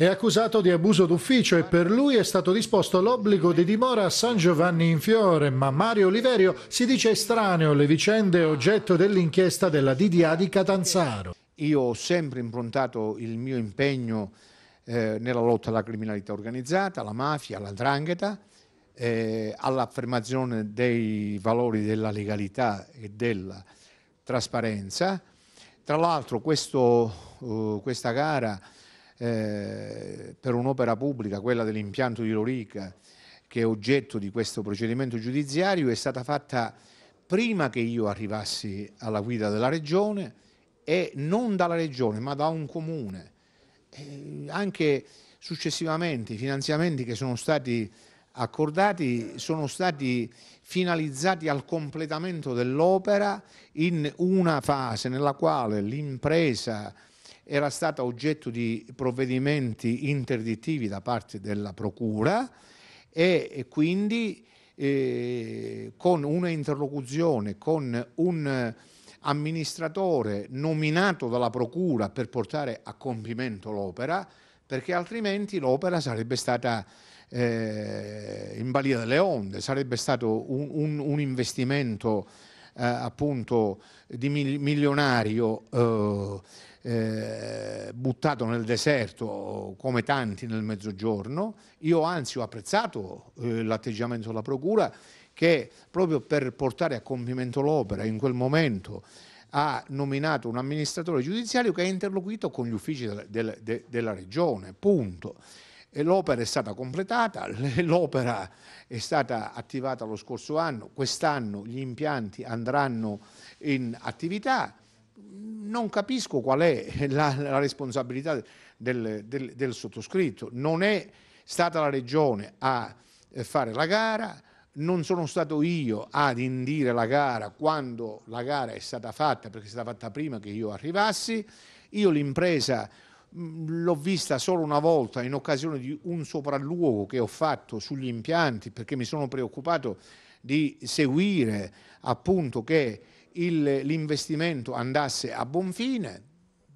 è accusato di abuso d'ufficio e per lui è stato disposto l'obbligo di dimora a San Giovanni in Fiore, ma Mario Oliverio si dice estraneo alle vicende oggetto dell'inchiesta della DDA di Catanzaro. Io ho sempre improntato il mio impegno eh, nella lotta alla criminalità organizzata, alla mafia, alla drangheta, eh, all'affermazione dei valori della legalità e della trasparenza. Tra l'altro eh, questa gara eh, per un'opera pubblica, quella dell'impianto di Lorica, che è oggetto di questo procedimento giudiziario, è stata fatta prima che io arrivassi alla guida della Regione e non dalla Regione ma da un comune. E eh, anche successivamente i finanziamenti che sono stati accordati sono stati finalizzati al completamento dell'opera in una fase nella quale l'impresa era stata oggetto di provvedimenti interdittivi da parte della Procura e, quindi eh, con una interlocuzione con un amministratore nominato dalla Procura per portare a compimento l'opera, perché altrimenti l'opera sarebbe stata eh, in balia delle onde, sarebbe stato un, un, un investimento eh, appunto di milionario eh, eh, buttato nel deserto come tanti nel mezzogiorno. Io anzi ho apprezzato eh, l'atteggiamento della Procura che proprio per portare a compimento l'opera in quel momento ha nominato un amministratore giudiziario che ha interloquito con gli uffici del, del, de, della regione, punto. L'opera è stata completata, l'opera è stata attivata lo scorso anno, quest'anno gli impianti andranno in attività. Non capisco qual è la, la responsabilità del, del, del, sottoscritto. Non è stata la Regione a eh, fare la gara, non sono stato io ad indire la gara quando la gara è stata fatta, perché è stata fatta prima che io arrivassi. Io l'impresa l'ho vista solo una volta in occasione di un sopralluogo che ho fatto sugli impianti perché mi sono preoccupato di seguire appunto che l'investimento andasse a buon fine.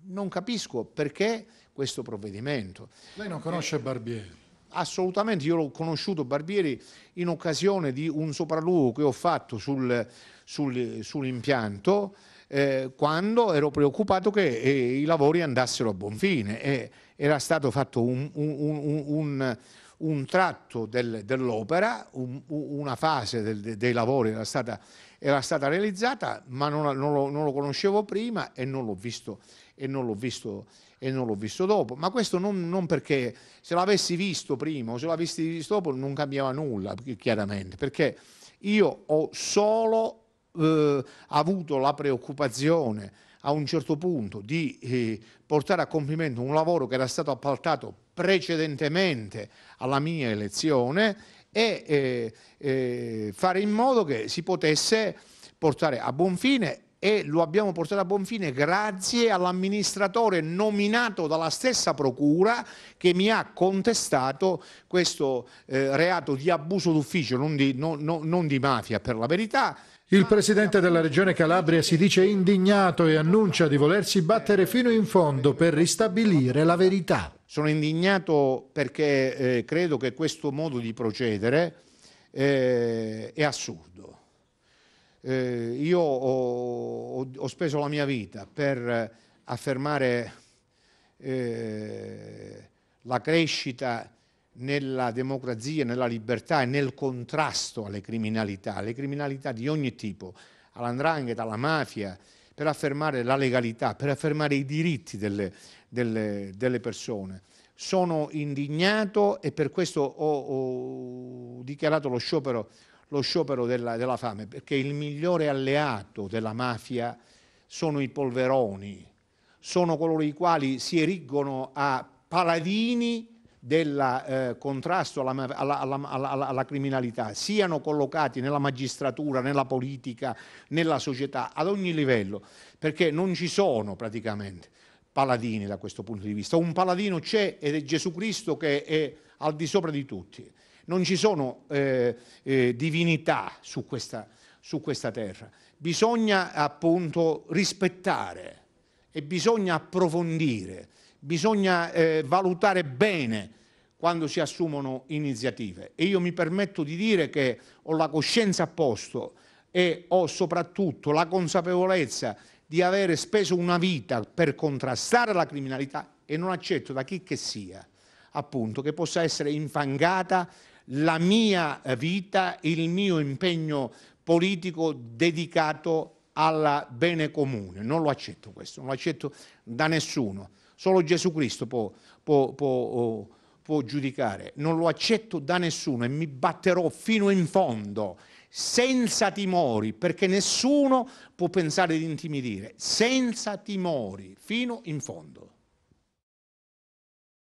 Non capisco perché questo provvedimento. Lei non conosce Barbieri? Assolutamente, io l'ho conosciuto Barbieri in occasione di un sopralluogo che ho fatto sul, sul, sull'impianto eh, quando ero preoccupato che eh, i lavori andassero a buon fine. E era stato fatto un, un, un, un tratto del, dell'opera, una fase del, dei lavori era stata, era stata realizzata, ma non, non, lo, non, lo, conoscevo prima e non l'ho visto, visto, visto, dopo. Ma questo non, non perché se l'avessi visto prima o se l'avessi visto dopo non cambiava nulla, chiaramente, perché io ho solo eh, avuto la preoccupazione a un certo punto di eh, portare a compimento un lavoro che era stato appaltato precedentemente alla mia elezione e eh, eh fare in modo che si potesse portare a buon fine e lo abbiamo portato a buon fine grazie all'amministratore nominato dalla stessa procura che mi ha contestato questo eh, reato di abuso d'ufficio, non, no, no, non di mafia per la verità. Il presidente della regione Calabria si dice indignato e annuncia di volersi battere fino in fondo per ristabilire la verità. Sono indignato perché eh, credo che questo modo di procedere eh, è assurdo. Eh, io ho, ho, speso la mia vita per eh, affermare eh, la crescita nella democrazia, nella libertà e nel contrasto alle criminalità, alle criminalità di ogni tipo, all'andrangheta, alla mafia, per affermare la legalità, per affermare i diritti delle, delle, delle persone. Sono indignato e per questo ho, ho dichiarato lo sciopero lo sciopero della, della fame, perché il migliore alleato della mafia sono i polveroni, sono coloro i quali si eriggono a paladini del eh, contrasto alla, alla, alla, alla, criminalità siano collocati nella magistratura, nella politica, nella società, ad ogni livello, perché non ci sono praticamente paladini da questo punto di vista. Un paladino c'è ed è Gesù Cristo che è al di sopra di tutti non ci sono eh, eh, divinità su questa, su questa terra. Bisogna appunto rispettare e bisogna approfondire, bisogna eh, valutare bene quando si assumono iniziative. E io mi permetto di dire che ho la coscienza a posto e ho soprattutto la consapevolezza di avere speso una vita per contrastare la criminalità e non accetto da chi che sia, appunto, che possa essere infangata la mia vita, il mio impegno politico dedicato al bene comune. Non lo accetto questo, non lo accetto da nessuno. Solo Gesù Cristo può, può, può, oh, può giudicare. Non lo accetto da nessuno e mi batterò fino in fondo senza timori, perché nessuno può pensare di intimidire, senza timori, fino in fondo.